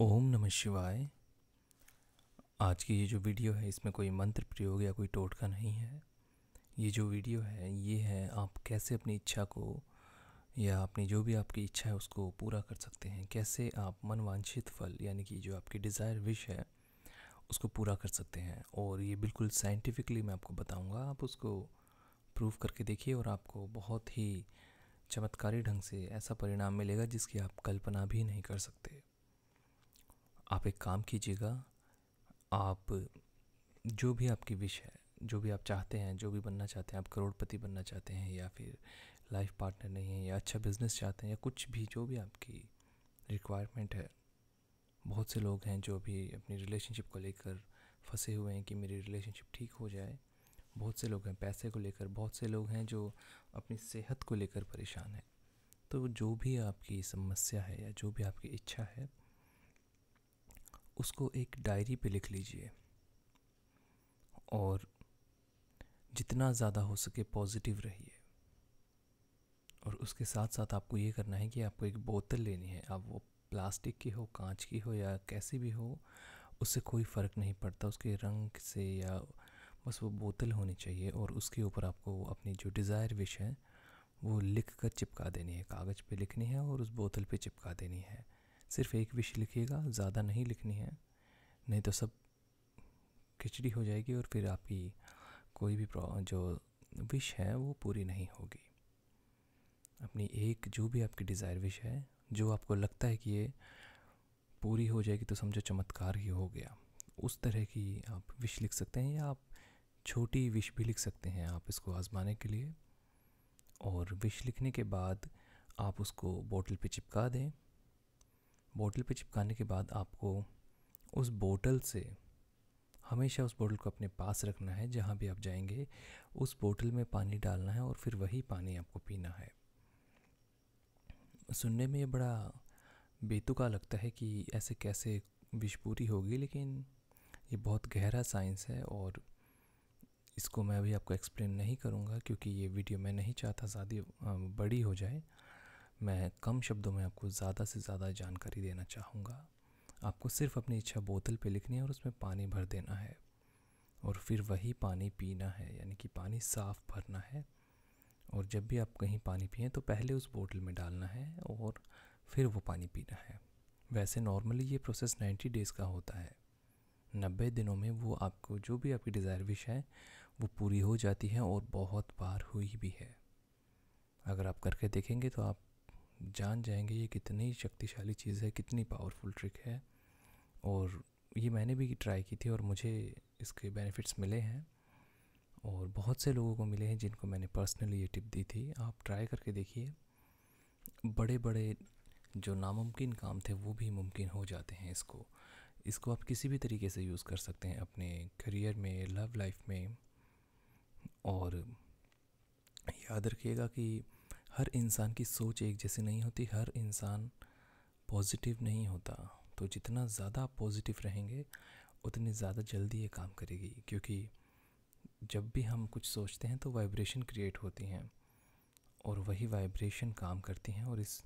ओम नमः शिवाय आज की ये जो वीडियो है इसमें कोई मंत्र प्रयोग या कोई टोटका नहीं है ये जो वीडियो है ये है आप कैसे अपनी इच्छा को या अपनी जो भी आपकी इच्छा है उसको पूरा कर सकते हैं कैसे आप मनवांछित फल यानी कि जो आपकी डिज़ायर विश है उसको पूरा कर सकते हैं और ये बिल्कुल साइंटिफिकली मैं आपको बताऊँगा आप उसको प्रूव करके देखिए और आपको बहुत ही चमत्कारी ढंग से ऐसा परिणाम मिलेगा जिसकी आप कल्पना भी नहीं कर सकते आप एक काम कीजिएगा आप जो भी आपकी विश है जो भी आप चाहते हैं जो भी बनना चाहते हैं आप करोड़पति बनना चाहते हैं या फिर लाइफ पार्टनर नहीं है या अच्छा बिजनेस चाहते हैं या कुछ भी जो भी आपकी रिक्वायरमेंट है बहुत से लोग हैं जो भी अपनी रिलेशनशिप को लेकर फंसे हुए हैं कि मेरी रिलेशनशिप ठीक हो जाए बहुत से लोग हैं पैसे को लेकर बहुत से लोग हैं जो अपनी सेहत को लेकर परेशान हैं तो जो भी आपकी समस्या है या जो भी आपकी इच्छा है उसको एक डायरी पे लिख लीजिए और जितना ज़्यादा हो सके पॉजिटिव रहिए और उसके साथ साथ आपको ये करना है कि आपको एक बोतल लेनी है आप वो प्लास्टिक की हो कांच की हो या कैसी भी हो उससे कोई फ़र्क नहीं पड़ता उसके रंग से या बस वो बोतल होनी चाहिए और उसके ऊपर आपको अपनी जो डिज़ायर विश है वो लिख कर चिपका देनी है कागज़ पे लिखनी है और उस बोतल पे चिपका देनी है सिर्फ एक विश लिखिएगा ज़्यादा नहीं लिखनी है नहीं तो सब खिचड़ी हो जाएगी और फिर आपकी कोई भी जो विश है वो पूरी नहीं होगी अपनी एक जो भी आपकी डिज़ायर विश है जो आपको लगता है कि ये पूरी हो जाएगी तो समझो चमत्कार ही हो गया उस तरह की आप विश लिख सकते हैं या आप छोटी विश भी लिख सकते हैं आप इसको आज़माने के लिए और विश लिखने के बाद आप उसको बोतल पे चिपका दें बोतल पे चिपकाने के बाद आपको उस बोतल से हमेशा उस बोतल को अपने पास रखना है जहाँ भी आप जाएंगे उस बोतल में पानी डालना है और फिर वही पानी आपको पीना है सुनने में ये बड़ा बेतुका लगता है कि ऐसे कैसे विष पूरी होगी लेकिन ये बहुत गहरा साइंस है और इसको मैं अभी आपको एक्सप्लेन नहीं करूँगा क्योंकि ये वीडियो मैं नहीं चाहता शादी बड़ी हो जाए मैं कम शब्दों में आपको ज़्यादा से ज़्यादा जानकारी देना चाहूँगा आपको सिर्फ अपनी इच्छा बोतल पे लिखनी है और उसमें पानी भर देना है और फिर वही पानी पीना है यानी कि पानी साफ़ भरना है और जब भी आप कहीं पानी पिए तो पहले उस बोतल में डालना है और फिर वो पानी पीना है वैसे नॉर्मली ये प्रोसेस 90 डेज़ का होता है नब्बे दिनों में वो आपको जो भी आपकी डिज़ायर विश है वो पूरी हो जाती है और बहुत बार हुई भी है अगर आप करके देखेंगे तो आप जान जाएंगे ये कितनी शक्तिशाली चीज़ है कितनी पावरफुल ट्रिक है और ये मैंने भी ट्राई की थी और मुझे इसके बेनिफिट्स मिले हैं और बहुत से लोगों को मिले हैं जिनको मैंने पर्सनली ये टिप दी थी आप ट्राई करके देखिए बड़े बड़े जो नामुमकिन काम थे वो भी मुमकिन हो जाते हैं इसको इसको आप किसी भी तरीके से यूज़ कर सकते हैं अपने करियर में लव लाइफ में और याद रखिएगा कि हर इंसान की सोच एक जैसी नहीं होती हर इंसान पॉजिटिव नहीं होता तो जितना ज़्यादा पॉजिटिव रहेंगे उतनी ज़्यादा जल्दी ये काम करेगी क्योंकि जब भी हम कुछ सोचते हैं तो वाइब्रेशन क्रिएट होती हैं और वही वाइब्रेशन काम करती हैं और इस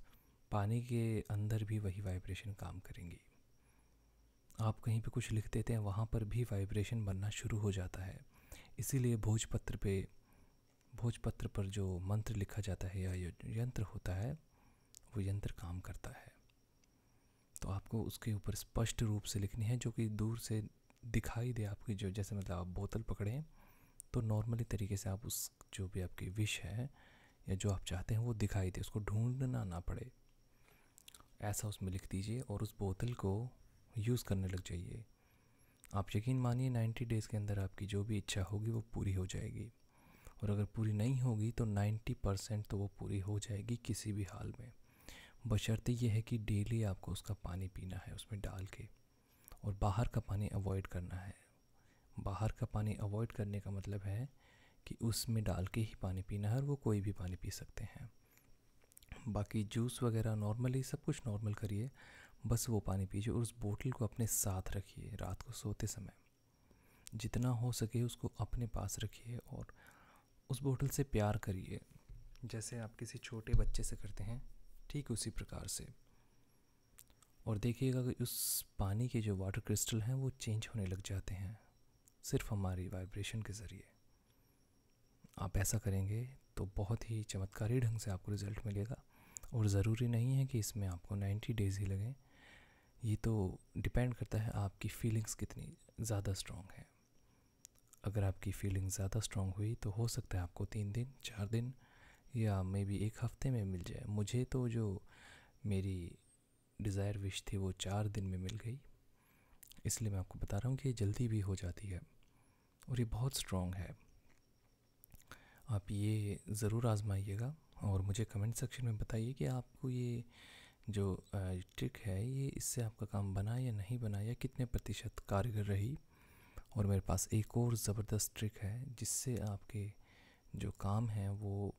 पानी के अंदर भी वही वाइब्रेशन काम करेंगी आप कहीं पे कुछ लिख देते हैं वहाँ पर भी वाइब्रेशन बनना शुरू हो जाता है इसीलिए भोजपत्र पे भोजपत्र पर जो मंत्र लिखा जाता है या यंत्र होता है वो यंत्र काम करता है तो आपको उसके ऊपर स्पष्ट रूप से लिखनी है जो कि दूर से दिखाई दे आपकी जो जैसे मतलब आप बोतल पकड़ें तो नॉर्मली तरीके से आप उस जो भी आपकी विश है या जो आप चाहते हैं वो दिखाई दे उसको ढूंढना ना पड़े ऐसा उसमें लिख दीजिए और उस बोतल को यूज़ करने लग जाइए आप यकीन मानिए 90 डेज़ के अंदर आपकी जो भी इच्छा होगी वो पूरी हो जाएगी और अगर पूरी नहीं होगी तो 90 परसेंट तो वो पूरी हो जाएगी किसी भी हाल में बशर्ते यह है कि डेली आपको उसका पानी पीना है उसमें डाल के और बाहर का पानी अवॉइड करना है बाहर का पानी अवॉइड करने का मतलब है कि उसमें डाल के ही पानी पीना है और वो कोई भी पानी पी सकते हैं बाकी जूस वगैरह नॉर्मली सब कुछ नॉर्मल करिए बस वो पानी पीजिए और उस बोतल को अपने साथ रखिए रात को सोते समय जितना हो सके उसको अपने पास रखिए और उस बोतल से प्यार करिए जैसे आप किसी छोटे बच्चे से करते हैं ठीक उसी प्रकार से और देखिएगा कि उस पानी के जो वाटर क्रिस्टल हैं वो चेंज होने लग जाते हैं सिर्फ हमारी वाइब्रेशन के ज़रिए आप ऐसा करेंगे तो बहुत ही चमत्कारी ढंग से आपको रिज़ल्ट मिलेगा और ज़रूरी नहीं है कि इसमें आपको 90 डेज़ ही लगें ये तो डिपेंड करता है आपकी फीलिंग्स कितनी ज़्यादा स्ट्रॉन्ग हैं अगर आपकी फीलिंग ज़्यादा स्ट्रॉन्ग हुई तो हो सकता है आपको तीन दिन चार दिन या मे बी एक हफ्ते में मिल जाए मुझे तो जो मेरी डिज़ायर विश थी वो चार दिन में मिल गई इसलिए मैं आपको बता रहा हूँ कि ये जल्दी भी हो जाती है और ये बहुत स्ट्रॉन्ग है आप ये ज़रूर आजमाइएगा और मुझे कमेंट सेक्शन में बताइए कि आपको ये जो ट्रिक है ये इससे आपका काम बना या नहीं बना या कितने प्रतिशत कारगर रही और मेरे पास एक और ज़बरदस्त ट्रिक है जिससे आपके जो काम हैं वो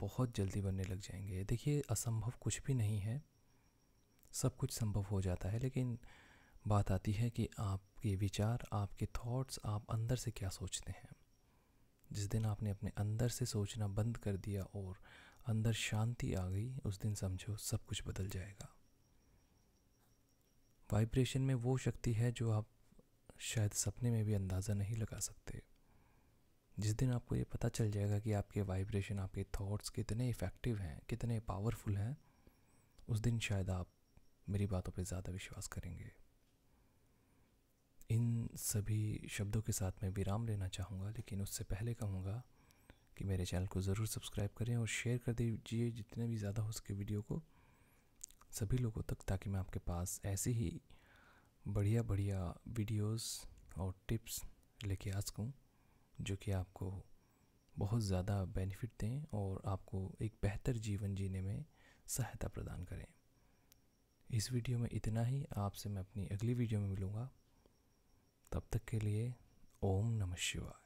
बहुत जल्दी बनने लग जाएंगे देखिए असंभव कुछ भी नहीं है सब कुछ संभव हो जाता है लेकिन बात आती है कि आपके विचार आपके थॉट्स आप अंदर से क्या सोचते हैं जिस दिन आपने अपने अंदर से सोचना बंद कर दिया और अंदर शांति आ गई उस दिन समझो सब कुछ बदल जाएगा वाइब्रेशन में वो शक्ति है जो आप शायद सपने में भी अंदाज़ा नहीं लगा सकते जिस दिन आपको ये पता चल जाएगा कि आपके वाइब्रेशन आपके थॉट्स कितने इफ़ेक्टिव हैं कितने पावरफुल हैं उस दिन शायद आप मेरी बातों पे ज़्यादा विश्वास करेंगे इन सभी शब्दों के साथ मैं विराम लेना चाहूँगा लेकिन उससे पहले कहूँगा कि मेरे चैनल को ज़रूर सब्सक्राइब करें और शेयर कर दीजिए जितने भी ज़्यादा हो सके वीडियो को सभी लोगों तक ताकि मैं आपके पास ऐसी ही बढ़िया बढ़िया वीडियोस और टिप्स लेके आ सकूँ जो कि आपको बहुत ज़्यादा बेनिफिट दें और आपको एक बेहतर जीवन जीने में सहायता प्रदान करें इस वीडियो में इतना ही आपसे मैं अपनी अगली वीडियो में मिलूँगा तब तक के लिए ओम नमः शिवाय